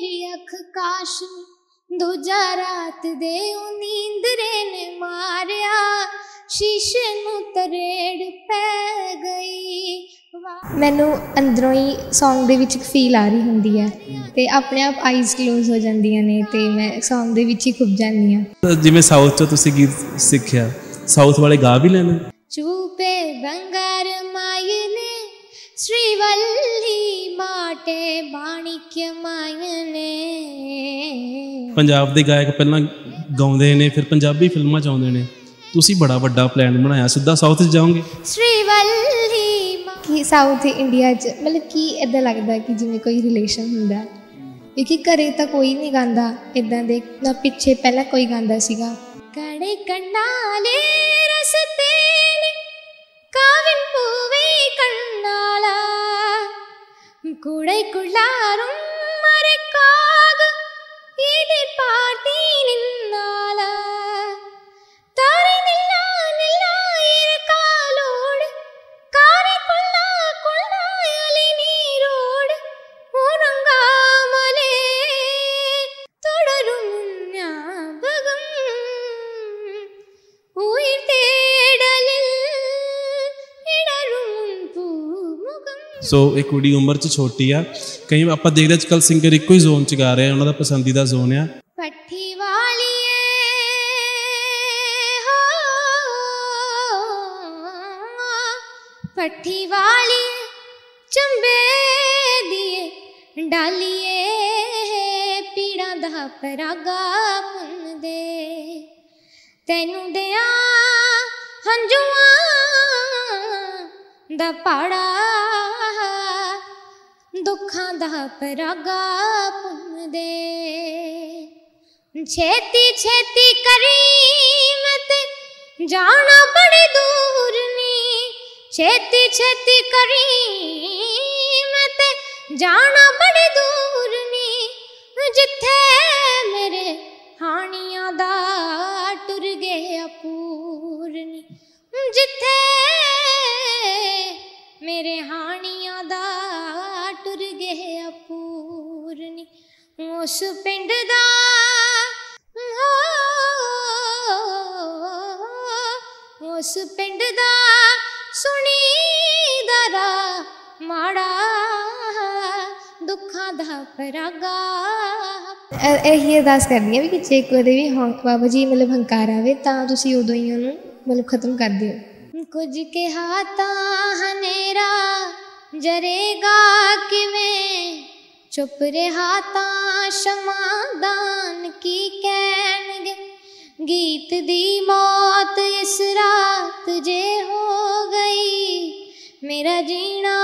ਮੇਰੀ ਅੱਖ ਕਾਸ਼ ਦੂਜਾ ਰਾਤ ਦੇ ਉਹ ਰੇ ਨੇ ਮਾਰਿਆ ਸ਼ੀਸ਼ੇ ਨੂੰ ਤਰੇੜ ਪੈ ਗਈ ਮੈਨੂੰ ਅੰਦਰੋਂ ਹੀ Song ਦੇ ਵਿੱਚ ਇੱਕ ਫੀਲ ਆ ਰਹੀ ਹੁੰਦੀ ਹੈ ਤੇ ਆਪਣੇ ਆਪ ਆਈਜ਼ ক্লোਜ਼ ਹੋ ਜਾਂਦੀਆਂ ਨੇ ਤੇ ਮੈਂ Song ਦੇ ਵਿੱਚ ਹੀ ਖੁੱਭ ਜਾਂਦੀ ਹਾਂ ਜਿਵੇਂ ਸਾਊਥ ਤੋਂ ਤੁਸੀਂ ਗੀਤ ਸਿੱਖਿਆ ਸਾਊਥ ਵਾਲੇ ਗਾ ਵੀ ਲੈਣ ਚੂਪੇ ਬੰਗਾਰ ਮਾਇਨੇ ਸ਼੍ਰੀ ਵੱਲੀ ਬਾਟੇ ਬਾਣਿਕ ਮਾਇਨੇ ਪੰਜਾਬ ਦੇ ਗਾਇਕ ਪਹਿਲਾਂ ਗਾਉਂਦੇ ਨੇ ਫਿਰ ਪੰਜਾਬੀ ਫਿਲਮਾਂ ਚ ਆਉਂਦੇ ਨੇ ਤੁਸੀਂ ਬੜਾ ਵੱਡਾ ਪਲਾਨ ਬਣਾਇਆ ਸਿੱਧਾ ਸਾਊਥ 'ਚ ਜਾਓਗੇ ਸ੍ਰੀਵੱਲੀ ਕੀ ਸਾਊਥ ਇੰਡੀਆ 'ਚ ਮਤਲਬ ਕੀ ਇਦਾਂ ਲੱਗਦਾ ਕਿ ਜਿਵੇਂ ਕੋਈ ਰਿਲੇਸ਼ਨ ਹੁੰਦਾ ਕਿਉਂਕਿ ਘਰੇ ਤਾਂ ਕੋਈ ਨਹੀਂ ਗਾਉਂਦਾ ਇਦਾਂ ਦੇ ਨਾ ਪਿੱਛੇ ਪਹਿਲਾਂ ਕੋਈ ਗਾਉਂਦਾ ਸੀਗਾ ਕੜੇ ਕੰਡਾਲੇ ਰਸਤੇ ਨੇ ਕਾਵਨ ਪੂਵੇ ਕੰਡਾਲਾ കുടയ്ക്കുള്ളാറും മരക്കാകും എതിർപ്പാർത്തി നിന്നാലാ ਸੋ ਇਹ ਕੁੜੀ ਉਮਰ ਚ ਛੋਟੀ ਆ ਕਈ ਆਪਾਂ ਦੇਖਦੇ ਅੱਜ ਕੱਲ ਸਿੰਗਰ ਇੱਕੋ ਹੀ ਜ਼ੋਨ ਚ ਗਾ ਰਹੇ ਆ ਉਹਨਾਂ ਦਾ ਪਸੰਦੀਦਾ ਜ਼ੋਨ ਆ ਪੱਠੀ ਵਾਲੀਏ ਹੋ ਪੱਠੀ ਵਾਲੀਏ ਚੰਬੇ ਦੀਏ ਡਾਲੀਏ ਪੀੜਾਂ ਦਾ ਪਰਾਗਾ ਪੁੰਦੇ ਤੈਨੂੰ ਦਿਆਂ ਹੰਝੂਆਂ ਦਾ ਪਾੜਾ ਦਾ ਪਰਾਗਾ ਪੁੰਦੇ ਛੇਤੀ ਛੇਤੀ ਕਰੀ ਮਤ ਜਾਣਾ ਬੜੀ ਦੂਰ ਨੀ ਛੇਤੀ ਛੇਤੀ ਕਰੀ ਮਤ ਜਾਣਾ ਬੜੀ ਦੂਰ ਨੀ ਜਿੱਥੇ ਮੇਰੇ ਹਾਣੀਆਂ ਦਾ ਟੁਰ ਗਿਆ ਪੂਰਨੀ ਜਿੱਥੇ ਮੇਰੇ ਹਾਣੀ ਉਸ ਪਿੰਡ ਦਾ ਉਸ ਪਿੰਡ ਦਾ ਸੁਣੀ ਦਰਾ ਮਾੜਾ ਦੁੱਖਾਂ ਦਾ ਪਰਾਗਾ ਇਹ ਅਰਦਾਸ ਕਰਨੀ ਹੈ ਵੀ ਕਿ ਜੇ ਕਦੇ ਵੀ ਹੌਂਕ ਬਾਬਾ ਜੀ ਮਤਲਬ ਹੰਕਾਰ ਆਵੇ ਤਾਂ ਤੁਸੀਂ ਉਦੋਂ ਹੀ ਉਹਨੂੰ ਮਤਲਬ ਖਤਮ ਕਰ ਦਿਓ ਕੁਝ ਕਿਹਾ ਤਾਂ ਹਨੇਰਾ ਜਰੇਗਾ ਕਿਵੇਂ ਚੁੱਪ ਰਿਹਾ ਤਾਂ ਸ਼ਮਾਦਾਨ ਕੀ ਕਹਿਣਗੇ ਗੀਤ ਦੀ ਮੌਤ ਇਸ ਰਾਤ ਜੇ ਹੋ ਗਈ ਮੇਰਾ ਜੀਣਾ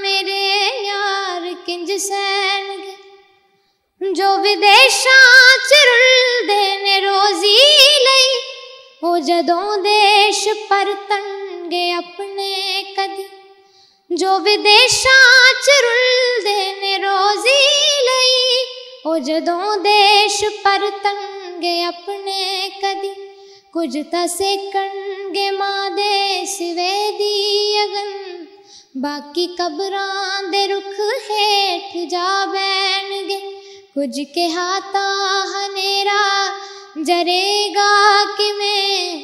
ਮੇਰੇ ਯਾਰ ਕਿੰਜ ਸਹਿਣਗੇ ਜੋ ਵਿਦੇਸ਼ਾਂ ਚ ਰੁਲਦੇ ਨੇ ਰੋਜ਼ੀ ਲਈ ਉਹ ਜਦੋਂ ਦੇਸ਼ ਪਰਤਣਗੇ ਆਪਣੇ ਕਦੀ ਜੋ ਵਿਦੇਸ਼ਾਂ ਚ ਰੁਲਦੇ ਨੇ ਰੋਜ਼ੀ ਲਈ ਉਹ ਜਦੋਂ ਦੇਸ਼ ਪਰਤਣਗੇ ਆਪਣੇ ਕਦੀ ਕੁਝ ਤਾਂ ਸੇਕਣਗੇ ਮਾਂ ਦੇ ਸਿਵੇ ਦੀ ਅਗਨ ਬਾਕੀ ਕਬਰਾਂ ਦੇ ਰੁੱਖ ਹੇਠ ਜਾ ਬੈਣਗੇ ਕੁਝ ਕਿਹਾ ਤਾਂ ਹਨੇਰਾ ਜਰੇਗਾ ਕਿਵੇਂ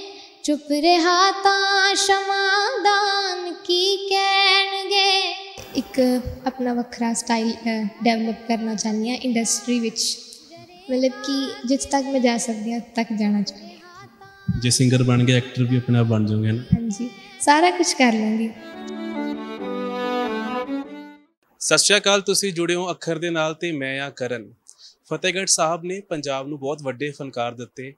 ਚੁੱਪ ਰਹਾ ਤਾਂ ਸ਼ਮਾਦਾਨ ਕੀ ਕਹਿਣਗੇ ਇੱਕ ਆਪਣਾ ਵੱਖਰਾ ਸਟਾਈਲ ਡਿਵੈਲਪ ਕਰਨਾ ਚਾਹੁੰਦੀ ਆ ਇੰਡਸਟਰੀ ਵਿੱਚ ਮਤਲਬ ਕਿ ਜਿੱਥੇ ਤੱਕ ਮੈਂ ਜਾ ਸਕਦੀ ਹਾਂ ਤੱਕ ਜਾਣਾ ਚਾਹੁੰਦੀ ਜੇ ਸਿੰਗਰ ਬਣ ਗਿਆ ਐਕਟਰ ਵੀ ਆਪਣਾ ਬਣ ਜਾਊਗਾ ਨਾ ਹਾਂਜੀ ਸਾਰਾ ਕੁਝ ਕਰ ਲਾਂਗੀ ਸਤਿ ਸ਼੍ਰੀ ਅਕਾਲ ਤੁਸੀਂ ਜੁੜਿਓ ਅੱਖਰ ਦੇ ਨਾਲ ਤੇ ਮੈਂ ਆ ਕਰਨ ਫਤਿਹਗੜ ਸਾਹਿਬ ਨੇ ਪੰਜਾਬ ਨੂੰ ਬਹੁਤ ਵੱਡੇ ਫਨਕਾਰ ਦਿੱਤੇ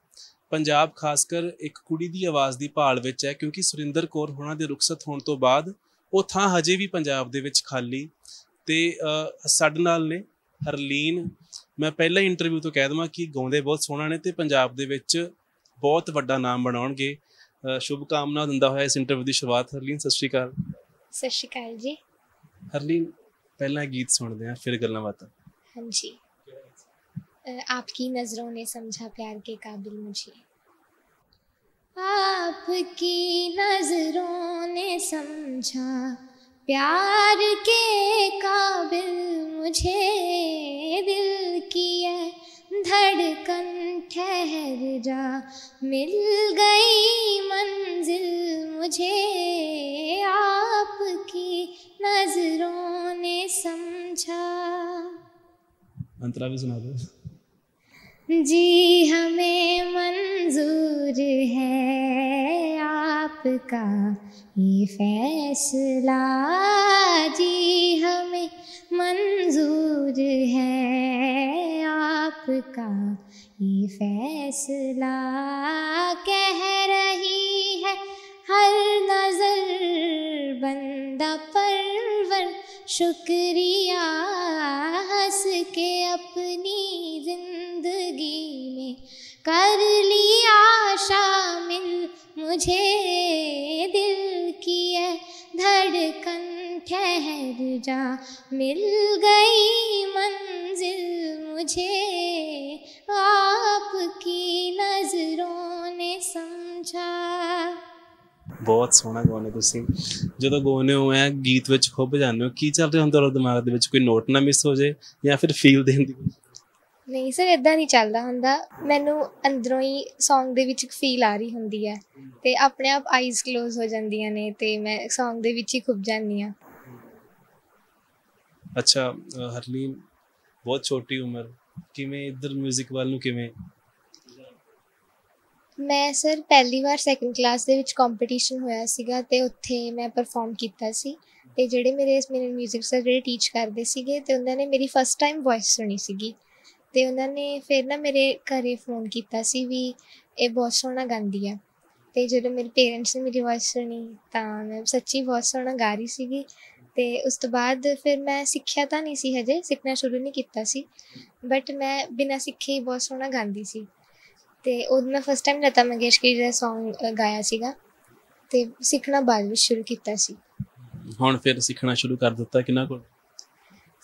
ਪੰਜਾਬ ਖਾਸ ਕਰ ਇੱਕ ਕੁੜੀ ਦੀ ਆਵਾਜ਼ ਦੀ ਭਾਲ ਵਿੱਚ ਹੈ ਕਿਉਂਕਿ ਸੁਰਿੰਦਰ ਕੌਰ ਹੋਣਾ ਦੇ ਰੁਖਸਤ ਹੋਣ ਤੋਂ ਬਾਅਦ ਉਹ ਥਾਂ ਹਜੇ ਵੀ ਪੰਜਾਬ ਦੇ ਵਿੱਚ ਖਾਲੀ ਤੇ ਸਾਡੇ ਨਾਲ ਨੇ ਹਰਲੀਨ ਮੈਂ ਪਹਿਲਾਂ ਇੰਟਰਵਿਊ ਤੋਂ ਕਹਿ ਦਵਾਂ ਕਿ ਗਾਉਂਦੇ ਬਹੁਤ ਸੋਹਣਾ ਨੇ ਤੇ ਪੰਜਾਬ ਦੇ ਵਿੱਚ ਬਹੁਤ ਵੱਡਾ ਨਾਮ ਬਣਾਉਣਗੇ ਸ਼ੁਭ ਕਾਮਨਾ ਦਿੰਦਾ ਹੋਇਆ ਇਸ ਇੰਟਰਵਿਊ ਦੀ ਸ਼ੁਰੂਆਤ ਹਰਲੀਨ ਸਤਿ ਸ਼੍ਰੀ ਅਕਾਲ ਸਤਿ ਸ਼੍ਰੀ ਅਕਾਲ ਜੀ ਹਰਲੀਨ ਪਹਿਲਾਂ ਗੀਤ ਸੁਣਦੇ ਆ ਫਿਰ ਗੱਲਾਂ ਬਾਤਾਂ ਹਾਂਜੀ आपकी नज़रों ने समझा प्यार के काबिल मुझे आपकी नज़रों ने समझा प्यार के काबिल मुझे दिल की है धड़कन ठहर जा मिल गई मंजिल मुझे आपकी नजरों ने समझा अंतरा भी सुना दो जी हमें मंजूर है आपका ये फैसला जी हमें मंजूर है आपका ये फैसला कह रही है हर नज़र बंदा पर शुक्रिया हंस के अपनी जिंदगी में कर लिया शामिल मुझे दिल की है धड़कन ठहर जा मिल गई मंजिल मुझे आपकी नजरों ਬਹੁਤ ਸੋਹਣਾ ਗਾਉਣੇ ਤੁਸੀਂ ਜਦੋਂ ਗਾਉਨੇ ਹੋ ਐ ਗੀਤ ਵਿੱਚ ਖੁੱਭ ਜਾਂਦੇ ਹੋ ਕੀ ਚੱਲ ਰਿਹਾ ਹੁੰਦਾ ਤੁਹਾਡੇ ਦਿਮਾਗ ਦੇ ਵਿੱਚ ਕੋਈ ਨੋਟ ਨਾ ਮਿਸ ਹੋ ਜੇ ਜਾਂ ਫਿਰ ਫੀਲ ਦੇਣ ਦੀ ਨਹੀਂ ਸਰ ਇਦਾਂ ਨਹੀਂ ਚੱਲਦਾ ਹੁੰਦਾ ਮੈਨੂੰ ਅੰਦਰੋਂ ਹੀ Song ਦੇ ਵਿੱਚ ਇੱਕ ਫੀਲ ਆ ਰਹੀ ਹੁੰਦੀ ਹੈ ਤੇ ਆਪਣੇ ਆਪ ਆਈਜ਼ ক্লোਜ਼ ਹੋ ਜਾਂਦੀਆਂ ਨੇ ਤੇ ਮੈਂ Song ਦੇ ਵਿੱਚ ਹੀ ਖੁੱਭ ਜਾਂਦੀ ਆ ਅੱਛਾ ਹਰਲੀਨ ਬਹੁਤ ਛੋਟੀ ਉਮਰ ਕਿਵੇਂ ਇਧਰ 뮤직 ਵੱਲ ਨੂੰ ਕਿਵੇਂ ਮੈਂ ਸਰ ਪਹਿਲੀ ਵਾਰ ਸੈਕੰਡ ਕਲਾਸ ਦੇ ਵਿੱਚ ਕੰਪੀਟੀਸ਼ਨ ਹੋਇਆ ਸੀਗਾ ਤੇ ਉੱਥੇ ਮੈਂ ਪਰਫਾਰਮ ਕੀਤਾ ਸੀ ਤੇ ਜਿਹੜੇ ਮੇਰੇ ਮੇਰੇ 뮤직 ਸਰ ਜਿਹੜੇ ਟੀਚ ਕਰਦੇ ਸੀਗੇ ਤੇ ਉਹਨਾਂ ਨੇ ਮੇਰੀ ਫਸਟ ਟਾਈਮ ਵੌਇਸ ਸੁਣੀ ਸੀਗੀ ਤੇ ਉਹਨਾਂ ਨੇ ਫਿਰ ਨਾ ਮੇਰੇ ਘਰੇ ਫੋਨ ਕੀਤਾ ਸੀ ਵੀ ਇਹ ਬਹੁਤ ਸੋਹਣਾ ਗਾਉਂਦੀ ਆ ਤੇ ਜਦੋਂ ਮੇਰੇ ਪੇਰੈਂਟਸ ਨੇ ਮੇਰੀ ਵੌਇਸ ਸੁਣੀ ਤਾਂ ਮੈਂ ਸੱਚੀ ਬਹੁਤ ਸੋਹਣਾ ਗਾ ਰਹੀ ਸੀਗੀ ਤੇ ਉਸ ਤੋਂ ਬਾਅਦ ਫਿਰ ਮੈਂ ਸਿੱਖਿਆ ਤਾਂ ਨਹੀਂ ਸੀ ਹਜੇ ਸਿੱਖਣਾ ਸ਼ੁਰੂ ਨਹੀਂ ਕੀਤਾ ਸੀ ਬਟ ਮੈਂ ਬਿਨਾਂ ਸਿੱਖੇ ਹੀ ਬਹੁਤ ਸੋਹਣਾ ਗਾਉਂਦੀ ਸੀ ਤੇ ਉਦੋਂ ਮੈਂ ਫਸਟ ਟਾਈਮ ਲਤਾ ਮੰਗੇਸ਼ਕਰ ਦਾ Song ਗਾਇਆ ਸੀਗਾ ਤੇ ਸਿੱਖਣਾ ਬਾਅਦ ਵਿੱਚ ਸ਼ੁਰੂ ਕੀਤਾ ਸੀ ਹੁਣ ਫਿਰ ਸਿੱਖਣਾ ਸ਼ੁਰੂ ਕਰ ਦਿੱਤਾ ਕਿੰਨਾ ਕੋਲ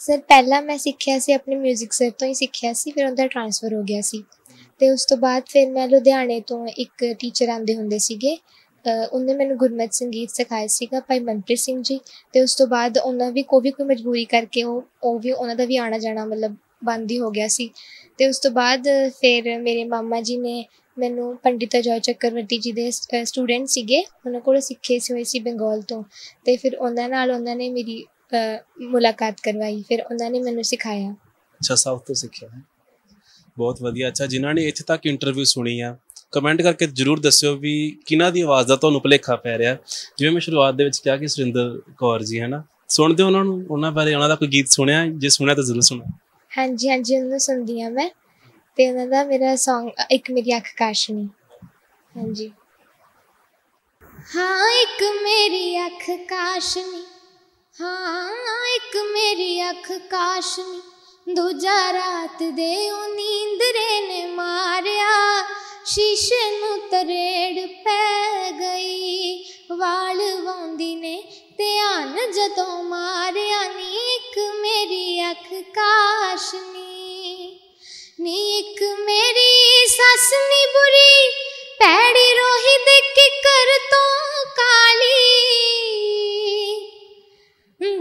ਸਰ ਪਹਿਲਾਂ ਮੈਂ ਸਿੱਖਿਆ ਸੀ ਆਪਣੇ 뮤직 ਸਰ ਤੋਂ ਹੀ ਸਿੱਖਿਆ ਸੀ ਫਿਰ ਉਹਦਾ ਟ੍ਰਾਂਸਫਰ ਹੋ ਗਿਆ ਸੀ ਤੇ ਉਸ ਤੋਂ ਬਾਅਦ ਫਿਰ ਮੈਂ ਲੁਧਿਆਣੇ ਤੋਂ ਇੱਕ ਟੀਚਰ ਆਂਦੇ ਹੁੰਦੇ ਸੀਗੇ ਉਹਨੇ ਮੈਨੂੰ ਗੁਰਮਤ ਸੰਗੀਤ ਸਿਖਾਇਆ ਸੀਗਾ ਭਾਈ ਮਨਪ੍ਰੀਤ ਸਿੰਘ ਜੀ ਤੇ ਉਸ ਤੋਂ ਬਾਅਦ ਉਹਨਾਂ ਵੀ ਕੋਈ ਵੀ ਕੋਈ ਮਜਬੂਰੀ ਕਰਕੇ ਉਹ ਉਹ ਵੀ ਉਹਨਾਂ ਦਾ ਵੀ ਆਣਾ ਜਾਣਾ ਮਤਲਬ ਬੰਦ ਹੀ ਹੋ ਗਿਆ ਸੀ ਤੇ ਉਸ ਤੋਂ ਬਾਅਦ ਫਿਰ ਮੇਰੇ ਮਾਮਾ ਜੀ ਨੇ ਮੈਨੂੰ ਪੰਡਿਤ ਜੋ ਚੱਕਰਵਰਤੀ ਜੀ ਦੇ ਸਟੂਡੈਂਟ ਸੀਗੇ ਉਹਨਾਂ ਕੋਲ ਸਿੱਖੇ ਸੀ ਹੋਏ ਸੀ ਬੰਗਾਲ ਤੋਂ ਤੇ ਫਿਰ ਉਹਨਾਂ ਨਾਲ ਉਹਨਾਂ ਨੇ ਮੇਰੀ ਮੁਲਾਕਾਤ ਕਰਵਾਈ ਫਿਰ ਉਹਨਾਂ ਨੇ ਮੈਨੂੰ ਸਿਖਾਇਆ ਅੱਛਾ ਸਾਊਥ ਤੋਂ ਸਿੱਖਿਆ ਹੈ ਬਹੁਤ ਵਧੀਆ ਅੱਛਾ ਜਿਨ੍ਹਾਂ ਨੇ ਇੱਥੇ ਤੱਕ ਇੰਟਰਵਿਊ ਸੁਣੀ ਆ ਕਮੈਂਟ ਕਰਕੇ ਜਰੂਰ ਦੱਸਿਓ ਵੀ ਕਿਨਾਂ ਦੀ ਆਵਾਜ਼ ਦਾ ਤੁਹਾਨੂੰ ਭਲੇਖਾ ਪੈ ਰਿਹਾ ਜਿਵੇਂ ਮੈਂ ਸ਼ੁਰੂਆਤ ਦੇ ਵਿੱਚ ਕਿਹਾ ਕਿ ਸੁਰਿੰਦਰ ਕੌਰ ਜੀ ਹੈ ਨਾ ਸੁਣਦੇ ਉਹਨਾਂ ਨੂੰ ਉਹਨਾਂ ਬਾਰੇ ਉਹਨਾਂ ਦਾ ਕੋਈ ਗੀਤ ਸੁਣਿਆ ਜੇ ਸੁਣਿਆ ਤਾਂ ਜ਼ਰੂਰ ਸੁਣਾ ਹਾਂਜੀ ਹਾਂਜੀ ਉਹਨੂੰ ਸੁਣਦੀ ਆ ਮੈਂ ਤੇ ਉਹਨਾਂ ਦਾ ਮੇਰਾ Song ਇੱਕ ਮੇਰੀ ਅੱਖ ਕਾਸ਼ਨੀ ਹਾਂਜੀ ਹਾਂ ਇੱਕ ਮੇਰੀ ਅੱਖ ਕਾਸ਼ਨੀ ਹਾਂ ਇੱਕ ਮੇਰੀ ਅੱਖ ਕਾਸ਼ਨੀ ਦੂਜਾ ਰਾਤ ਦੇ ਉਹ ਰੇ ਨੇ ਮਾਰਿਆ ਸ਼ੀਸ਼ੇ ਨੂੰ ਤਰੇੜ ਪੈ ਗਈ ਵਾਲ ਵੌਂਦੀ ਨੇ ਧਿਆਨ ਜਦੋਂ ਮਾਰਿਆ ਨੀ ਇੱਕ ਮੇਰੀ ਅੱਖ ਕਾਸ਼ਨੀ ਨੀ ਇੱਕ ਮੇਰੀ ਸੱਸ ਨੀ ਬੁਰੀ ਪੈੜੀ ਰੋਹੀ ਦੇ ਕਰ ਤੋਂ ਕਾਲੀ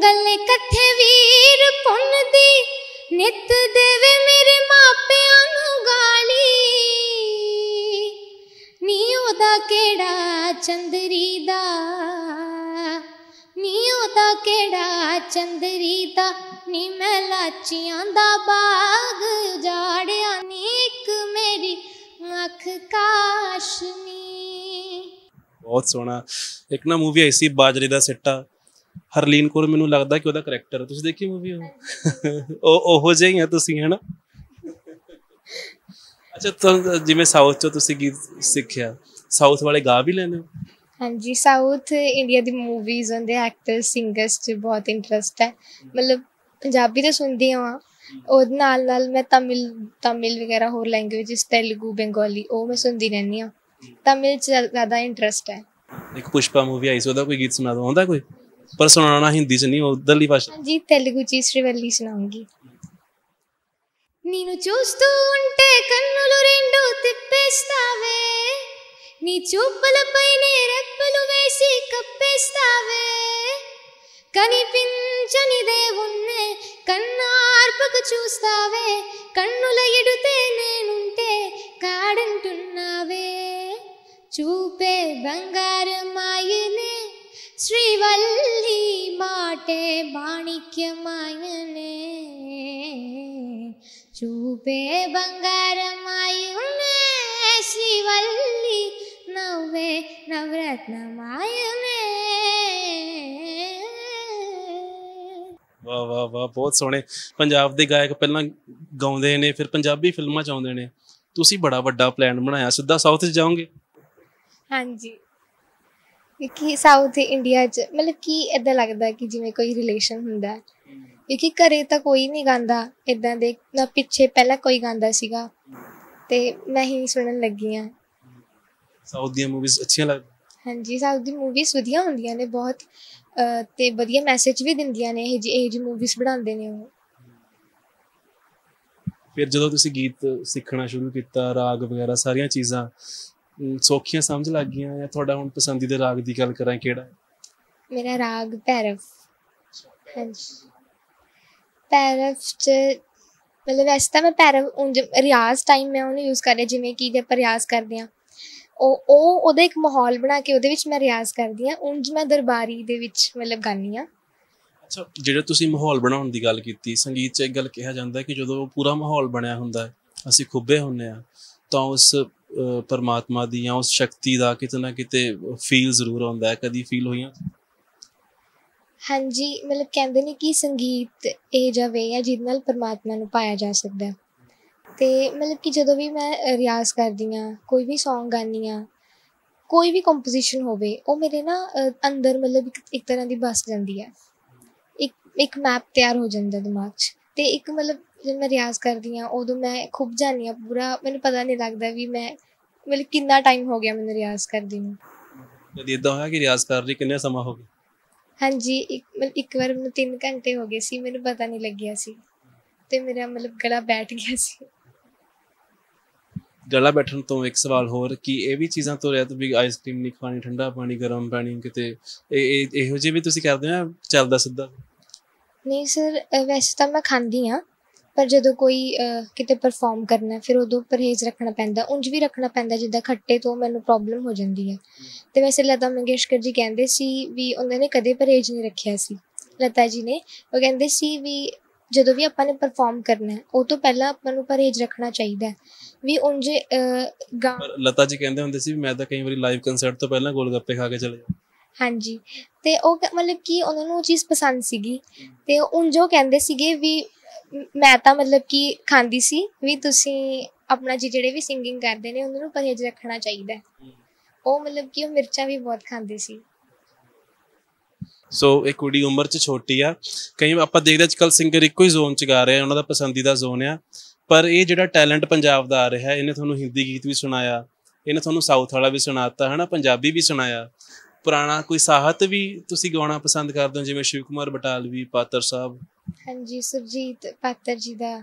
ਗੱਲੇ ਕੱਥੇ ਵੀਰ ਪੁੰਨ ਦੀ ਨਿਤ ਦੇਵੇ ਮੇਰੇ ਮਾਪਿਆਂ ਨੂੰ ਗਾਲੀ ਨੀ ਉਹਦਾ ਕਿਹੜਾ ਚੰਦਰੀ ਦਾ ਕਿਹੜਾ ਚੰਦਰੀ ਦਾ ਨੀ ਮੈਂ ਲਾਚੀਆਂ ਦਾ ਬਾਗ ਉਜਾੜਿਆ ਨੀ ਇੱਕ ਮੇਰੀ ਅੱਖ ਕਾਸ਼ਮੀ ਬਹੁਤ ਸੋਹਣਾ ਇੱਕ ਨਾ ਮੂਵੀ ਆਈ ਸੀ ਬਾਜਰੇ ਦਾ ਸਿੱਟਾ ਹਰਲੀਨ ਕੋਰ ਮੈਨੂੰ ਲੱਗਦਾ ਕਿ ਉਹਦਾ ਕੈਰੈਕਟਰ ਤੁਸੀਂ ਦੇਖੀ ਮੂਵੀ ਉਹ ਉਹੋ ਜਿਹੇ ਹੀ ਆ ਤੁਸੀਂ ਹਨਾ ਅੱਛਾ ਤਾਂ ਜਿਵੇਂ ਸਾਊਥ ਤੋਂ ਤੁਸੀਂ ਗੀਤ ਸਿੱਖਿਆ ਸਾਊਥ ਵਾਲੇ ਗਾ ਵੀ ਲੈਂਦੇ ਹੋ ਹਾਂਜੀ ਸਾਊਥ ਇੰਡੀਆ ਦੀ ਮੂਵੀਜ਼ ਉਹਦੇ ਐਕਟਰ ਸਿੰਗਰਸ 'ਚ ਬਹੁਤ ਇੰਟਰਸਟ ਹੈ ਮਤਲਬ ਪੰਜਾਬੀ ਤਾਂ ਸੁਣਦੀ ਹਾਂ ਉਹਦੇ ਨਾਲ ਨਾਲ ਮੈਂ ਤਮਿਲ ਤਮਿਲ ਵਗੈਰਾ ਹੋਰ ਲੈਂਗੁਏਜਸ ਤੇਲਗੂ ਬੰਗਾਲੀ ਉਹ ਮੈਂ ਸੁਣਦੀ ਰਹਿੰਦੀ ਹਾਂ ਤਮਿਲ 'ਚ ਜ਼ਿਆਦਾ ਇੰਟਰਸਟ ਹੈ ਇੱਕ ਪੁਸ਼ਪਾ ਮੂਵੀ ਆਈ ਸੀ ਉਹਦਾ ਕੋਈ ਗੀਤ ਸੁਣਾ ਦੋ ਹੁੰਦਾ ਕੋਈ ਪਰ ਸੁਣਾਉਣਾ ਹਿੰਦੀ 'ਚ ਨਹੀਂ ਉਧਰਲੀ ਭਾਸ਼ਾ ਹਾਂਜੀ ਤੇਲਗੂ 'ਚ ਸ੍ਰੀਵੱਲੀ ਸੁਣਾਉਂਗੀ ਨੀਨੂ ਚੋਸਤੂ ਉਂਟੇ కన్నులు రెండు ਤਿੱਪੇਸਤਾਵੇ నీ చూపులపైనే రెప్పలు వేసి కప్పేస్తావే కనిపించనిదే ఉన్నే కన్నార్పకు చూస్తావే కన్నుల ఎడితే నేనుంటే కాడంటున్నావే చూపే బంగారమాయనే శ్రీవల్లి మాటే మాణిక్యమాయనే చూపే బంగారమాయనే శ్రీవల్లి నువ్వే నవరత్నమాయమే ਵਾ ਵਾ ਵਾ ਬਹੁਤ ਸੋਹਣੇ ਪੰਜਾਬ ਦੇ ਗਾਇਕ ਪਹਿਲਾਂ ਗਾਉਂਦੇ ਨੇ ਫਿਰ ਪੰਜਾਬੀ ਫਿਲਮਾਂ ਚ ਆਉਂਦੇ ਨੇ ਤੁਸੀਂ ਬੜਾ ਵੱਡਾ ਪਲਾਨ ਬਣਾਇਆ ਸਿੱਧਾ ਸਾਊਥ ਚ ਜਾਓਗੇ ਹਾਂਜੀ ਕਿ ਸਾਊਥ ਇੰਡੀਆ ਚ ਮਤਲਬ ਕੀ ਇਦਾਂ ਲੱਗਦਾ ਕਿ ਜਿਵੇਂ ਕੋਈ ਰਿਲੇਸ਼ਨ ਹੁੰਦਾ ਕਿ ਘਰੇ ਤਾਂ ਕੋਈ ਨਹੀਂ ਗਾਉਂਦਾ ਇਦਾਂ ਦੇ ਨਾ ਪਿੱਛੇ ਪਹਿਲਾਂ ਕੋਈ ਗਾਉਂਦਾ ਸੀਗਾ ਤੇ ਮੈਂ ਹੀ ਸੁਣਨ ਲੱਗੀ ਆ ਸਾਊਥ ਦੀਆਂ ਮੂਵੀਜ਼ ਅੱਛੀਆਂ ਲੱਗਦੀਆਂ ਹਾਂਜੀ ਸਾਊਥ ਦੀ ਮੂਵੀਜ਼ ਵਧੀਆ ਹੁੰਦੀਆਂ ਨੇ ਬਹੁਤ ਤੇ ਵਧੀਆ ਮੈਸੇਜ ਵੀ ਦਿੰਦੀਆਂ ਨੇ ਇਹ ਜੀ ਇਹ ਜੀ ਮੂਵੀਜ਼ ਬਣਾਉਂਦੇ ਨੇ ਉਹ ਫਿਰ ਜਦੋਂ ਤੁਸੀਂ ਗੀਤ ਸਿੱਖਣਾ ਸ਼ੁਰੂ ਕੀਤਾ ਰਾਗ ਵਗੈਰਾ ਸਾਰੀਆਂ ਚੀਜ਼ਾਂ ਸੌਖੀਆਂ ਸਮਝ ਲੱਗ ਗਈਆਂ ਜਾਂ ਤੁਹਾਡਾ ਹੁਣ ਪਸੰਦੀਦਾ ਰਾਗ ਦੀ ਗੱਲ ਕਰਾਂ ਕਿਹੜਾ ਹੈ ਮੇਰਾ ਰਾਗ ਪੈਰਵ ਹਾਂਜੀ ਪੈਰਵ ਚ ਮਤਲਬ ਵੈਸੇ ਤਾਂ ਮੈਂ ਪੈਰਵ ਰਿਆਜ਼ ਟਾਈਮ ਮੈਂ ਉਹਨੂੰ ਯੂਜ਼ ਕਰ ਜਿਵੇਂ ਕਿ ਜੇ ਪ੍ਰਯਾਸ ਕਰਦੇ ਆ ਉਹ ਉਹ ਉਹਦਾ ਇੱਕ ਮਾਹੌਲ ਬਣਾ ਕੇ ਉਹਦੇ ਵਿੱਚ ਮੈਂ ਰਿਆਜ਼ ਕਰਦੀ ਆ ਉਂਝ ਮੈਂ ਦਰਬਾਰੀ ਦੇ ਵਿੱਚ ਮਤਲਬ ਗਾਨੀ ਆ ਅੱਛਾ ਜਿਹੜਾ ਤੁਸੀਂ ਮਾਹੌਲ ਬਣਾਉਣ ਦੀ ਗੱਲ ਕੀਤੀ ਸੰਗੀਤ 'ਚ ਇੱਕ ਗੱਲ ਕਿਹਾ ਜਾਂਦਾ ਹੈ ਕਿ ਜਦੋਂ ਪੂਰਾ ਮਾਹੌਲ ਬਣਿਆ ਹੁੰਦਾ ਹੈ ਅਸੀਂ ਖੁੱਬੇ ਹੁੰਨੇ ਆ ਤਾਂ ਉਸ ਪਰਮਾਤਮਾ ਦੀ ਜਾਂ ਉਸ ਸ਼ਕਤੀ ਦਾ ਕਿਤਨਾ ਕਿਤੇ ਫੀਲ ਜ਼ਰੂਰ ਆਉਂਦਾ ਹੈ ਕਦੀ ਫੀਲ ਹੋਈਆਂ ਹਾਂਜੀ ਮਤਲਬ ਕਹਿੰਦੇ ਨੇ ਕਿ ਸੰਗੀਤ ਇਹ ਜਵੇ ਹੈ ਜਿਸ ਨਾਲ ਪਰਮਾਤਮਾ ਨੂੰ ਪਾਇਆ ਜਾ ਸਕਦਾ ਹੈ ਤੇ ਮਤਲਬ ਕਿ ਜਦੋਂ ਵੀ ਮੈਂ ਰਿਆਜ਼ ਕਰਦੀ ਆ ਕੋਈ ਵੀ ਸੌਂਗ ਗਾਨੀ ਆ ਕੋਈ ਵੀ ਕੰਪੋਜੀਸ਼ਨ ਹੋਵੇ ਉਹ ਮੇਰੇ ਨਾ ਅੰਦਰ ਮਤਲਬ ਇੱਕ ਤਰ੍ਹਾਂ ਦੀ ਬਸ ਜਾਂਦੀ ਹੈ ਇੱਕ ਇੱਕ ਮੈਪ ਤਿਆਰ ਹੋ ਜਾਂਦਾ ਦਿਮਾਗ 'ਚ ਤੇ ਇੱਕ ਮਤਲਬ ਜਦ ਮੈਂ ਰਿਆਜ਼ ਕਰਦੀ ਆ ਉਦੋਂ ਮੈਂ ਖੁੱਬ ਜਾਂਦੀ ਆ ਪੂਰਾ ਮੈਨੂੰ ਪਤਾ ਨਹੀਂ ਲੱਗਦਾ ਵੀ ਮੈਂ ਮਤਲਬ ਕਿੰਨਾ ਟਾਈਮ ਹੋ ਗਿਆ ਮੈਨੂੰ ਰਿਆਜ਼ ਕਰਦੀ ਨੂੰ ਜਦ ਇਦਾਂ ਹੋਇਆ ਕਿ ਰਿਆਜ਼ ਕਰ ਰਹੀ ਕਿੰਨਾ ਸਮਾਂ ਹੋ ਗਿਆ ਹਾਂਜੀ ਇੱਕ ਮਤਲਬ ਇੱਕ ਵਾਰ ਮੈਨੂੰ 3 ਘੰਟੇ ਹੋ ਗਏ ਸੀ ਮੈਨੂੰ ਪਤਾ ਨਹੀਂ ਲੱਗਿਆ ਸੀ ਤੇ ਮੇਰਾ ਮਤਲਬ ਗਲਾ ਬੈਠ ਗਿਆ ਸੀ ਜਲਾ ਬੈਠਣ ਤੋਂ ਇੱਕ ਸਵਾਲ ਹੋਰ ਕਿ ਇਹ ਵੀ ਚੀਜ਼ਾਂ ਤੋਂ ਰਹਿਤ ਵੀ ਆਈਸਕ੍ਰੀਮ ਨਹੀਂ ਖਾਣੀ ਠੰਡਾ ਪਾਣੀ ਗਰਮ ਪਾਣੀ ਕਿਤੇ ਇਹ ਇਹੋ ਜਿਹੇ ਵੀ ਤੁਸੀਂ ਕਰਦੇ ਹੋ ਚੱਲਦਾ ਸਿੱਧਾ ਨਹੀਂ ਸਰ ਵੈਸੇ ਤਾਂ ਮੈਂ ਖਾਂਦੀ ਆ ਪਰ ਜਦੋਂ ਕੋਈ ਕਿਤੇ ਪਰਫਾਰਮ ਕਰਨਾ ਫਿਰ ਉਦੋਂ ਪਰਹੇਜ਼ ਰੱਖਣਾ ਪੈਂਦਾ ਉਂਝ ਵੀ ਰੱਖਣਾ ਪੈਂਦਾ ਜਿੱਦਾਂ ਖੱਟੇ ਤੋਂ ਮੈਨੂੰ ਪ੍ਰੋਬਲਮ ਹੋ ਜਾਂਦੀ ਹੈ ਤੇ ਵੈਸੇ ਲਤਾ ਮੰਗੇਸ਼ਕਰ ਜੀ ਕਹਿੰਦੇ ਸੀ ਵੀ ਉਹਨਾਂ ਨੇ ਕਦੇ ਪਰਹੇਜ਼ ਨਹੀਂ ਰੱਖਿਆ ਸੀ ਲਤਾ ਜੀ ਨੇ ਉਹ ਕਹਿੰਦੇ ਸੀ ਵੀ ਜਦੋਂ ਵੀ ਆਪਾਂ ਨੇ ਪਰਫਾਰਮ ਕਰਨਾ ਹੈ ਉਹ ਤੋਂ ਪਹਿਲਾਂ ਆਪਾਂ ਨੂੰ ਪਰਹੇਜ ਰੱਖਣਾ ਚਾਹੀਦਾ ਹੈ ਵੀ ਉਂਝ ਗਾ ਲਤਾ ਜੀ ਕਹਿੰਦੇ ਹੁੰਦੇ ਸੀ ਵੀ ਮੈਂ ਤਾਂ ਕਈ ਵਾਰੀ ਲਾਈਵ ਕਨਸਰਟ ਤੋਂ ਪਹਿਲਾਂ ਗੋਲਗੱਪੇ ਖਾ ਕੇ ਚਲੇ ਜਾਂਦਾ ਹਾਂਜੀ ਤੇ ਉਹ ਮਤਲਬ ਕਿ ਉਹਨਾਂ ਨੂੰ ਉਹ ਚੀਜ਼ ਪਸੰਦ ਸੀਗੀ ਤੇ ਉਂਝ ਉਹ ਕਹਿੰਦੇ ਸੀਗੇ ਵੀ ਮੈਂ ਤਾਂ ਮਤਲਬ ਕਿ ਖਾਂਦੀ ਸੀ ਵੀ ਤੁਸੀਂ ਆਪਣਾ ਜੀ ਜਿਹੜੇ ਵੀ ਸਿੰਗਿੰਗ ਕਰਦੇ ਨੇ ਉਹਨਾਂ ਨੂੰ ਪਰਹੇਜ ਰੱਖਣਾ ਚਾਹੀਦਾ ਉਹ ਮਤਲਬ ਕਿ ਉਹ ਮਿਰਚਾਂ ਵੀ ਬਹੁਤ ਖਾਂਦੇ ਸੀ ਸੋ ਇਹ ਕੁੜੀ ਉਮਰ 'ਚ ਛੋਟੀ ਆ ਕਈ ਆਪਾਂ ਦੇਖਦੇ ਅੱਜ ਕੱਲ ਸਿੰਗਰ ਇੱਕੋ ਹੀ ਜ਼ੋਨ 'ਚ ਗਾ ਰਹੇ ਆ ਉਹਨਾਂ ਦਾ ਪਸੰਦੀਦਾ ਜ਼ੋਨ ਆ ਪਰ ਇਹ ਜਿਹੜਾ ਟੈਲੈਂਟ ਪੰਜਾਬ ਦਾ ਆ ਰਿਹਾ ਇਹਨੇ ਤੁਹਾਨੂੰ ਹਿੰਦੀ ਗੀਤ ਵੀ ਸੁਣਾਇਆ ਇਹਨੇ ਤੁਹਾਨੂੰ ਸਾਊਥ ਵਾਲਾ ਵੀ ਸੁਣਾਤਾ ਹਨਾ ਪੰਜਾਬੀ ਵੀ ਸੁਣਾਇਆ ਪੁਰਾਣਾ ਕੋਈ ਸਾਹਤ ਵੀ ਤੁਸੀਂ ਗਾਉਣਾ ਪਸੰਦ ਕਰਦੇ ਹੋ ਜਿਵੇਂ ਸ਼ਿਵ ਕੁਮਾਰ ਬਟਾਲਵੀ ਪਾਤਰ ਸਾਹਿਬ ਹਾਂਜੀ ਸੁਰਜੀਤ ਪਾਤਰ ਜੀ ਦਾ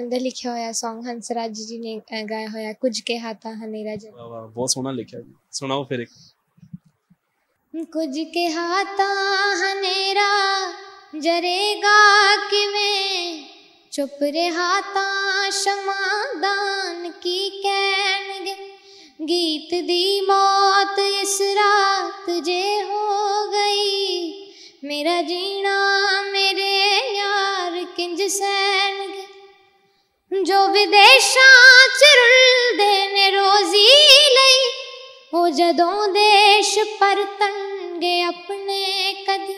ਉਹਦਾ ਲਿਖਿਆ ਹੋਇਆ Song ਹੰਸਰਾਜ ਜੀ ਨੇ ਗਾਇਆ ਹੋਇਆ ਕੁਝ ਕਿਹਾ ਤਾਂ ਹਨੇਰਾ ਜਗ ਵਾਹ ਵਾਹ ਬਹੁਤ ਸੋਹਣਾ ਲਿਖਿਆ ਜੀ ਸੁਣਾਓ ਫਿਰ ਇੱਕ कुछ कहता हनेरा जरेगा कि मैं चुप रहाता दान की कैन गे गीत दी मौत इस रात तुझे हो गई मेरा जीना मेरे यार किंज सैन गे जो विदेशा चुरुल देने रोजी लई ਉਹ ਜਦੋਂ ਦੇਸ਼ ਪਰਤਣਗੇ ਆਪਣੇ ਕਦੀ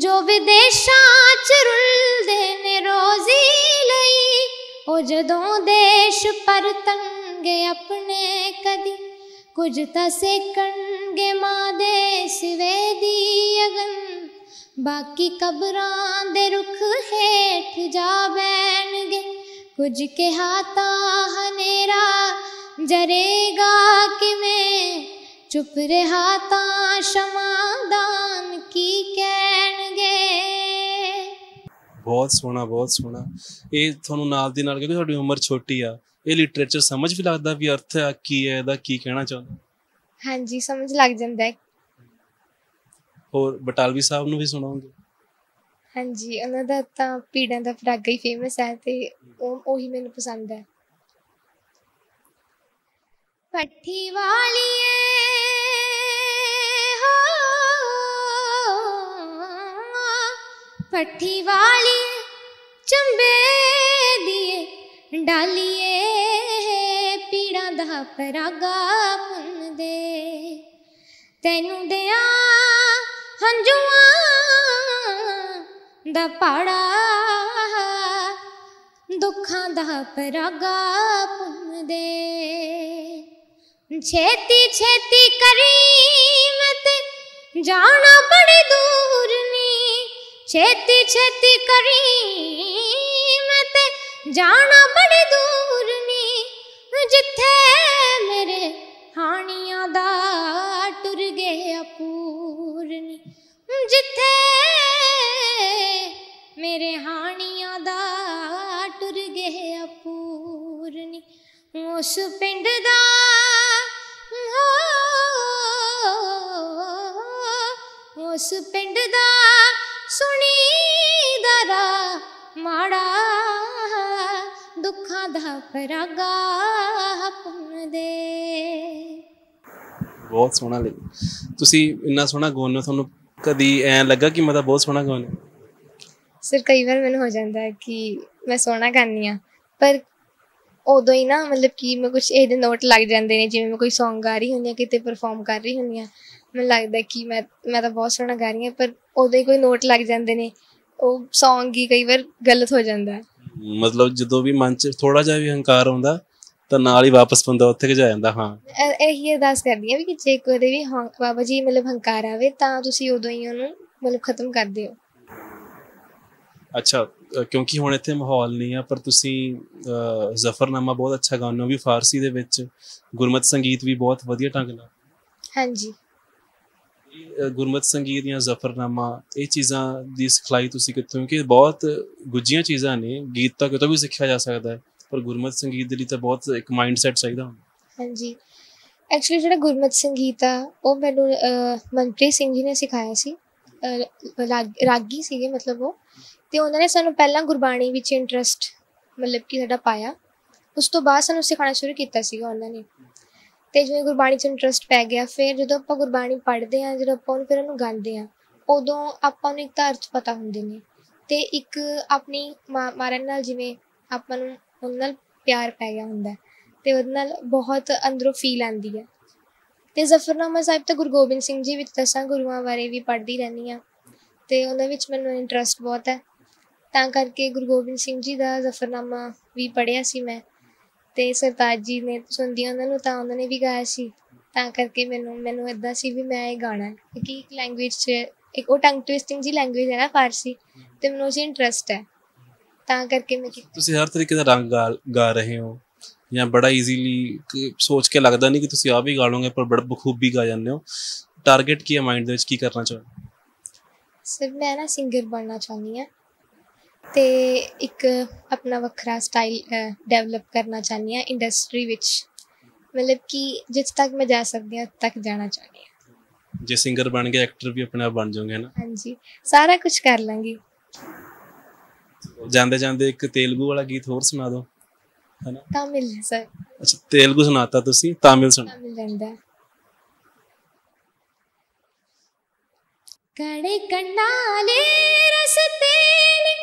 ਜੋ ਵਿਦੇਸ਼ਾਂ ਚ ਰੁਲਦੇ ਨੇ ਰੋਜ਼ੀ ਲਈ ਉਹ ਜਦੋਂ ਦੇਸ਼ ਪਰਤਣਗੇ ਆਪਣੇ ਕਦੀ ਕੁਝ ਤਾਂ ਸੇਕਣਗੇ ਮਾਂ ਦੇ ਸਿਵੇ ਦੀ ਅਗਨ ਬਾਕੀ ਕਬਰਾਂ ਦੇ ਰੁੱਖ ਹੇਠ ਜਾ ਬੈਣਗੇ ਕੁਝ ਕਿਹਾ ਤਾਂ ਹਨੇਰਾ ਜਰੇਗਾ ਕਿਵੇਂ ਚੁੱਪ ਰਹਾ ਤਾਂ ਸ਼ਮਾਦਾਨ ਕੀ ਕਹਿਣਗੇ ਬਹੁਤ ਸੋਹਣਾ ਬਹੁਤ ਸੋਹਣਾ ਇਹ ਤੁਹਾਨੂੰ ਨਾਲ ਦੀ ਨਾਲ ਕਿਉਂਕਿ ਤੁਹਾਡੀ ਉਮਰ ਛੋਟੀ ਆ ਇਹ ਲਿਟਰੇਚਰ ਸਮਝ ਵੀ ਲੱਗਦਾ ਵੀ ਅਰਥ ਆ ਕੀ ਹੈ ਇਹਦਾ ਕੀ ਕਹਿਣਾ ਚਾਹੁੰਦਾ ਹਾਂਜੀ ਸਮਝ ਲੱਗ ਜਾਂਦਾ ਹੈ ਹੋਰ ਬਟਾਲਵੀ ਸਾਹਿਬ ਨੂੰ ਵੀ ਸੁਣਾਉਂਗੇ ਹਾਂਜੀ ਉਹਨਾਂ ਦਾ ਤਾਂ ਪੀੜਾਂ ਦਾ ਫਰਾਗਾ ਹੀ ਫੇਮਸ ਹੈ ਤੇ ਉਹ ਉਹੀ ਮੈਨੂੰ ਪਸੰਦ ਹੈ ਪੱਠੀ ਵਾਲੀਏ ਹੋ ਪੱਠੀ ਵਾਲੀਏ ਚੰਬੇ ਦੀਏ ਡਾਲੀਏ ਪੀੜਾਂ ਦਾ ਪਰਾਗਾ ਪੁੰਦੇ ਤੈਨੂੰ ਦਿਆ ਹੰਝੂਆਂ ਦਾ ਪਾੜਾ ਦੁੱਖਾਂ ਦਾ ਪਰਾਗਾ ਪੁੰਦੇ ਛੇਤੀ ਛੇਤੀ ਕਰੀ ਮਤ ਜਾਣਾ ਬੜੀ ਦੂਰ ਨੀ ਛੇਤੀ ਛੇਤੀ ਕਰੀ ਮਤ ਜਾਣਾ ਬੜੀ ਦੂਰ ਨੀ ਜਿੱਥੇ ਮੇਰੇ ਹਾਣੀਆਂ ਦਾ ਟੁਰ ਗਿਆ ਪੂਰਨੀ ਜਿੱਥੇ ਮੇਰੇ ਹਾਣੀ ਉਸ ਪਿੰਡ ਦਾ ਉਸ ਪਿੰਡ ਦਾ ਸੁਣੀ ਦਰਾ ਮਾੜਾ ਦੁੱਖਾਂ ਦਾ ਫਰਾਗਾ ਪੁੰਨ ਦੇ ਬਹੁਤ ਸੋਹਣਾ ਲੱਗਿਆ ਤੁਸੀਂ ਇੰਨਾ ਸੋਹਣਾ ਗਾਉਂਦੇ ਤੁਹਾਨੂੰ ਕਦੀ ਐ ਲੱਗਾ ਕਿ ਮੈਂ ਤਾਂ ਬਹੁਤ ਸੋਹਣਾ ਗਾਉਂਦਾ ਸਿਰ ਕਈ ਵਾਰ ਮੈਨੂੰ ਹੋ ਜਾਂਦਾ ਹੈ ਕਿ ਮੈਂ ਸੋਹਣਾ ਗਾਉਂਦੀ ਆ ਪਰ ਉਦੋਂ ਹੀ ਨਾ ਮਤਲਬ ਕਿ ਮੈਂ ਕੁਝ ਇਹ ਦੇ ਨੋਟ ਲੱਗ ਜਾਂਦੇ ਨੇ ਜਿਵੇਂ ਮੈਂ ਕੋਈ Song ਗਾ ਰਹੀ ਹੁੰਦੀ ਆ ਕਿਤੇ ਪਰਫਾਰਮ ਕਰ ਰਹੀ ਹੁੰਦੀ ਆ ਮੈਨੂੰ ਲੱਗਦਾ ਕਿ ਮੈਂ ਮੈਂ ਤਾਂ ਬਹੁਤ ਸੋਹਣਾ ਗਾ ਰਹੀ ਆ ਪਰ ਉਦੋਂ ਹੀ ਕੋਈ ਨੋਟ ਲੱਗ ਜਾਂਦੇ ਨੇ ਉਹ Song ਹੀ ਕਈ ਵਾਰ ਗਲਤ ਹੋ ਜਾਂਦਾ ਹੈ ਮਤਲਬ ਜਦੋਂ ਵੀ ਮਨ 'ਚ ਥੋੜਾ ਜਿਹਾ ਵੀ ਹੰਕਾਰ ਆਉਂਦਾ ਤਾਂ ਨਾਲ ਹੀ ਵਾਪਸ ਬੰਦਾ ਉੱਥੇ ਜਾ ਜਾਂਦਾ ਹਾਂ ਇਹੀ ਅਰਦਾਸ ਕਰਦੀ ਆ ਵੀ ਕਿ ਜੇ ਦੇ ਵੀ ਹੰਕ ਬਾਬਾ ਜੀ ਮਤਲਬ ਹੰਕਾਰ ਆਵੇ ਤਾਂ ਤੁਸੀਂ ਉਦੋਂ ਹੀ ਉਹਨੂੰ ਮਤਲਬ ਖਤਮ ਕਰ ਦਿਓ ਅੱਛਾ ਕਿਉਂਕਿ ਹੁਣ ਇੱਥੇ ਮਾਹੌਲ ਨਹੀਂ ਆ ਪਰ ਤੁਸੀਂ ਜ਼ਫਰਨਾਮਾ ਬਹੁਤ ਅੱਛਾ ਗਾਉਂਦੇ ਹੋ ਵੀ ਫਾਰਸੀ ਦੇ ਵਿੱਚ ਗੁਰਮਤ ਸੰਗੀਤ ਵੀ ਬਹੁਤ ਵਧੀਆ ਢੰਗ ਨਾਲ ਹਾਂਜੀ ਗੁਰਮਤ ਸੰਗੀਤ ਜਾਂ ਜ਼ਫਰਨਾਮਾ ਇਹ ਚੀਜ਼ਾਂ ਦੀ ਸਿਖਲਾਈ ਤੁਸੀਂ ਕਿੱਥੋਂ ਕਿ ਬਹੁਤ ਗੁੱਜੀਆਂ ਚੀਜ਼ਾਂ ਨੇ ਗੀਤ ਤਾਂ ਕਿਤੋਂ ਵੀ ਸਿੱਖਿਆ ਜਾ ਸਕਦਾ ਹੈ ਪਰ ਗੁਰਮਤ ਸੰਗੀਤ ਦੇ ਲਈ ਤਾਂ ਬਹੁਤ ਇੱਕ ਮਾਈਂਡ ਸੈਟ ਚਾਹੀਦਾ ਹੁੰਦਾ ਹਾਂਜੀ ਐਕਚੁਅਲੀ ਜਿਹੜਾ ਗੁਰਮਤ ਸੰਗੀਤ ਆ ਉਹ ਮੈਨੂੰ ਮਨਪ੍ਰੀਤ ਸਿੰਘ ਜੀ ਨੇ ਸਿਖਾਇਆ ਸੀ ਰਾਗੀ ਸੀਗੇ ਮਤਲਬ ਉਹ ਤੇ ਉਹਨਾਂ ਨੇ ਸਾਨੂੰ ਪਹਿਲਾਂ ਗੁਰਬਾਣੀ ਵਿੱਚ ਇੰਟਰਸਟ ਮਤਲਬ ਕਿ ਸਾਡਾ ਪਾਇਆ ਉਸ ਤੋਂ ਬਾਅਦ ਸਾਨੂੰ ਸਿਖਾਉਣਾ ਸ਼ੁਰੂ ਕੀਤਾ ਸੀਗਾ ਉਹਨਾਂ ਨੇ ਤੇ ਜਦੋਂ ਗੁਰਬਾਣੀ 'ਚ ਇੰਟਰਸਟ ਪੈ ਗਿਆ ਫਿਰ ਜਦੋਂ ਆਪਾਂ ਗੁਰਬਾਣੀ ਪੜ੍ਹਦੇ ਆਂ ਜਦੋਂ ਆਪਾਂ ਉਹਨੂੰ ਫਿਰ ਉਹਨੂੰ ਗਾਉਂਦੇ ਆਂ ਉਦੋਂ ਆਪਾਂ ਨੂੰ ਇੱਕ ਤਾਂ ਅਰਥ ਪਤਾ ਹੁੰਦੇ ਨੇ ਤੇ ਇੱਕ ਆਪਣੀ ਮਾਰਨ ਨਾਲ ਜਿਵੇਂ ਆਪਾਂ ਨੂੰ ਉਹਨਾਂ ਨਾਲ ਪਿਆਰ ਪੈ ਗਿਆ ਹੁੰਦਾ ਤੇ ਉਹਦੇ ਨਾਲ ਬਹੁਤ ਅੰਦਰੋਂ ਫੀਲ ਆਉਂਦੀ ਹੈ ਤੇ ਜ਼ਫਰਨਾਮਾ ਸਾਹਿਬ ਤੇ ਗੁਰੂ ਗੋਬਿੰਦ ਸਿੰਘ ਜੀ ਵਿੱਚ ਦਸਾਂ ਗੁਰੂਆਂ ਬਾਰੇ ਵੀ ਪੜ੍ਹਦੀ ਰਹਿੰਦੀ ਆ ਤੇ ਉਹਨਾਂ ਵਿੱਚ ਮੈਨੂੰ ਇੰਟਰਸਟ ਬਹੁਤ ਹੈ ਤਾਂ ਕਰਕੇ ਗੁਰੂ ਗੋਬਿੰਦ ਸਿੰਘ ਜੀ ਦਾ ਜ਼ਫਰਨਾਮਾ ਵੀ ਪੜ੍ਹਿਆ ਸੀ ਮੈਂ ਤੇ ਸਰਤਾਜ ਜੀ ਨੇ ਸੁਣਦੀਆਂ ਉਹਨਾਂ ਨੂੰ ਤਾਂ ਉਹਨਾਂ ਨੇ ਵੀ ਗਾਇਆ ਸੀ ਤਾਂ ਕਰਕੇ ਮੈਨੂੰ ਮੈਨੂੰ ਇਦਾਂ ਸੀ ਵੀ ਮੈਂ ਇਹ ਗਾਣਾ ਕਿਉਂਕਿ ਇੱਕ ਲੈਂਗੁਏਜ 'ਚ ਇੱਕ ਉਹ ਟੰਗ ਟਵਿਸਟਿੰਗ ਜੀ ਲੈਂਗੁਏਜ ਹੈ ਨਾ ਫਾਰਸੀ ਤੇ ਮੈਨੂੰ ਉਸ ਇੰਟਰਸਟ ਹੈ ਤਾਂ ਕਰਕੇ ਮੈਂ ਤੁਸੀਂ ਹਰ ਤਰੀਕੇ ਦਾ ਰੰਗ ਗਾ ਰਹੇ ਹੋ ਜਾਂ ਬੜਾ ਈਜ਼ੀਲੀ ਸੋਚ ਕੇ ਲੱਗਦਾ ਨਹੀਂ ਕਿ ਤੁਸੀਂ ਆ ਵੀ ਗਾ ਲੋਗੇ ਪਰ ਬੜਾ ਬਖੂਬੀ ਗਾ ਜਾਂਦੇ ਹੋ ਟਾਰਗੇਟ ਕੀ ਹੈ ਮਾਈਂਡ ਦੇ ਵਿੱਚ ਕੀ ਕਰਨਾ ਚਾਹੁੰਦੇ ਸਿਰ ਮੈਂ ਨਾ ਸਿੰਗਰ ਬਣਨਾ ਚਾਹੁੰਦੀ ਆ ਤੇ ਇੱਕ ਆਪਣਾ ਵੱਖਰਾ ਸਟਾਈਲ ਡਿਵੈਲਪ ਕਰਨਾ ਚਾਹੁੰਦੀ ਆ ਇੰਡਸਟਰੀ ਵਿੱਚ ਮਤਲਬ ਕਿ ਜਿੱਥੇ ਤੱਕ ਮੈਂ ਜਾ ਸਕਦੀ ਹਾਂ ਤੱਕ ਜਾਣਾ ਚਾਹੁੰਦੀ ਆ ਜੇ ਸਿੰਗਰ ਬਣ ਕੇ ਐਕਟਰ ਵੀ ਆਪਣੇ ਆਪ ਬਣ ਜਾਓਗੇ ਨਾ ਹਾਂਜੀ ਸਾਰਾ ਕੁਝ ਕਰ ਲਾਂਗੀ ਜਾਂਦੇ ਜਾਂਦੇ ਇੱਕ ਤੇਲਗੂ ਵਾਲਾ ਗੀਤ ਹੋਰ ਸੁਣਾ ਦਿਓ है ना तमिल है सर ਅੱਛਾ ਤੇਲਗੂ ਸੁਣਾਤਾ ਤੁਸੀਂ ਤਾਮਿਲ ਸੁਣਾ ਤਮਿਲ ਰਹਿੰਦਾ கடை கண்ணாலே ரசத்தேனி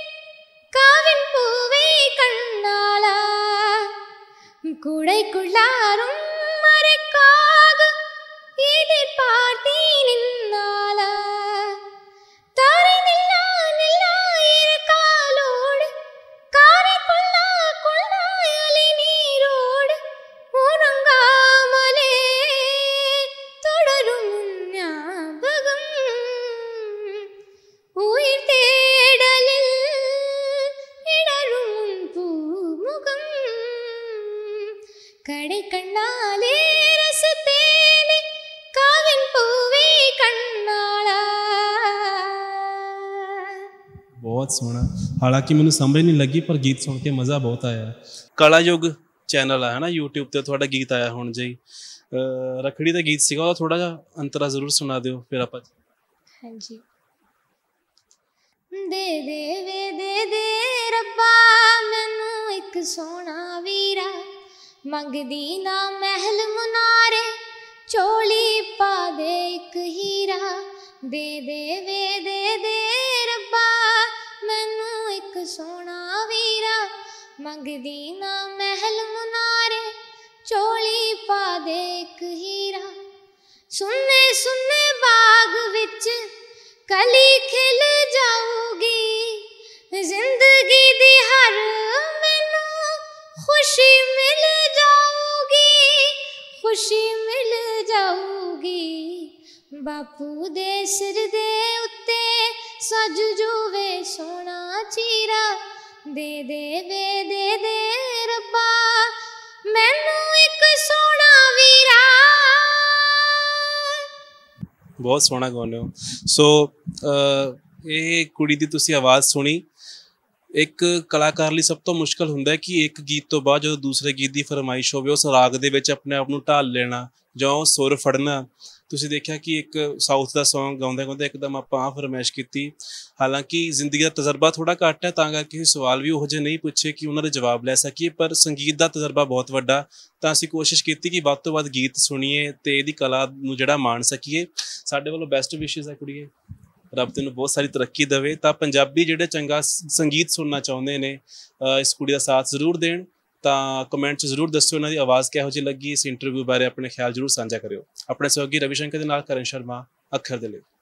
காவின் பூவை கண்ணாளா குடைக்குள்ளாரும் ਬਹੁਤ ਸੋਹਣਾ ਹਾਲਾਂਕਿ ਮੈਨੂੰ ਸਮਝ ਨਹੀਂ ਲੱਗੀ ਪਰ ਗੀਤ ਸੁਣ ਕੇ ਮਜ਼ਾ ਬਹੁਤ ਆਇਆ ਕਲਾ ਯੁਗ ਚੈਨਲ ਆ ਹਨਾ YouTube ਤੇ ਤੁਹਾਡਾ ਗੀਤ ਆਇਆ ਹੁਣ ਜਈ ਰਖੜੀ ਦਾ ਗੀਤ ਸੀਗਾ ਉਹ ਥੋੜਾ ਜਿਹਾ ਅੰਤਰਾ ਜ਼ਰੂਰ ਸੁਣਾ ਦਿਓ ਫਿਰ ਆਪਾਂ ਹਾਂਜੀ ਦੇ ਦੇ ਵੇ ਦੇ ਦੇ ਰੱਬਾ ਮੈਨੂੰ ਇੱਕ ਸੋਹਣਾ ਵੀਰਾ ਮੰਗਦੀ ਨਾ ਮਹਿਲ ਮੁਨਾਰੇ ਚੋਲੀ ਪਾ ਦੇ ਇੱਕ ਹੀਰਾ ਦੇ ਦੇ ਵੇ ਦੇ ਦੇ ਰੱਬਾ ਮੈਨੂੰ ਇੱਕ ਸੋਹਣਾ ਵੀਰਾ ਮੰਗਦੀ ਨਾ ਮਹਿਲ ਮੁਨਾਰੇ ਚੋਲੀ ਪਾ ਦੇ ਇੱਕ ਹੀਰਾ ਸੁੰਨੇ ਸੁੰਨੇ ਬਾਗ ਵਿੱਚ ਕਲੀ ਖਿਲ ਜਾਊਗੀ ਜ਼ਿੰਦਗੀ ਦੀ ਹਰ ਮੈਨੂੰ ਖੁਸ਼ੀ ਮਿਲ ਜਾਊਗੀ ਖੁਸ਼ੀ ਮਿਲ ਜਾਊਗੀ ਬਾਪੂ ਦੇ ਸਿਰ ਦੇ ਉੱਤੇ ਸਜ ਜੂਵੇ ਸੋਨਾ ਚੀਰਾ ਦੇ ਦੇ ਵੇ ਦੇ ਦੇ ਰੱਬਾ ਮੈਨੂੰ ਇੱਕ ਸੋਨਾ ਵੀਰਾ ਬਹੁਤ ਸੋਹਣਾ ਗਾਉਂਦੇ ਹੋ ਸੋ ਇਹ ਕੁੜੀ ਦੀ ਤੁਸੀਂ ਆਵਾਜ਼ ਸੁਣੀ ਇੱਕ ਕਲਾਕਾਰ ਲਈ ਸਭ ਤੋਂ ਮੁਸ਼ਕਲ ਹੁੰਦਾ ਹੈ ਕਿ ਇੱਕ ਗੀਤ ਤੋਂ ਬਾਅਦ ਜਦੋਂ ਦੂਸਰੇ ਗੀਤ ਦੀ ਫਰਮਾਇਸ਼ ਹੋਵੇ ਉਸ ਰਾਗ ਦੇ ਵਿੱਚ ਆਪਣੇ ਆਪ ਨੂੰ ਢਾਲ ਲੈਣਾ ਜਾਂ ਸੁਰ ਫੜਨਾ ਤੁਸੀਂ ਦੇਖਿਆ ਕਿ ਇੱਕ ਸਾਊਥ ਦਾ Song ਗਾਉਂਦੇ ਗਾਉਂਦੇ ਇੱਕਦਮ ਆਪਾਂ ਆ ਫਰਮੈਸ਼ ਕੀਤੀ ਹਾਲਾਂਕਿ ਜ਼ਿੰਦਗੀ ਦਾ ਤਜਰਬਾ ਥੋੜਾ ਘੱਟ ਹੈ ਤਾਂ ਕਰਕੇ ਸਵਾਲ ਵੀ ਉਹੋ ਜਿਹੇ ਨਹੀਂ ਪੁੱਛੇ ਕਿ ਉਹਨਾਂ ਦੇ ਜਵਾਬ ਲੈ ਸਕੀਏ ਪਰ ਸੰਗੀਤ ਦਾ ਤਜਰਬਾ ਬਹੁਤ ਵੱਡਾ ਤਾਂ ਅਸੀਂ ਕੋਸ਼ਿਸ਼ ਕੀਤੀ ਕਿ ਵੱਧ ਤੋਂ ਵੱਧ ਗੀਤ ਸੁਣੀਏ ਤੇ ਇਹਦੀ ਕਲਾ ਨੂੰ ਜਿਹੜਾ ਮਾਣ ਸਕੀਏ ਸਾਡੇ ਵੱਲੋਂ ਬੈਸਟ ਵਿਸ਼ੇਸ ਹੈ ਕੁੜੀਏ ਰੱਬ ਤੈਨੂੰ ਬਹੁਤ ਸਾਰੀ ਤਰੱਕੀ ਦੇਵੇ ਤਾਂ ਪੰਜਾਬੀ ਜਿਹੜੇ ਚੰਗਾ ਸੰਗੀਤ ਸੁਣਨਾ ਚਾਹੁੰਦੇ ਨੇ ਇਸ ਕੁੜੀ ਦਾ ਸਾਥ ਜ਼ਰੂਰ ਦੇਣ ਤਾਂ ਕਮੈਂਟ 'ਚ ਜ਼ਰੂਰ ਦੱਸਿਓ ਉਹਨਾਂ ਦੀ ਆਵਾਜ਼ ਕਿਹੋ ਜਿਹੀ ਲੱਗੀ ਇਸ ਇੰਟਰਵਿਊ ਬਾਰੇ ਆਪਣੇ ਖਿਆਲ ਜ਼ਰੂਰ ਸਾਂਝਾ ਕਰਿਓ ਆਪਣੇ ਸਹਿਯੋਗੀ ਰਵੀ ਸ਼ੰਕਰ ਦੇ ਨਾਲ ਕਰਨ ਸ਼ਰਮਾ ਅੱਖਰ ਦੇ ਲਈ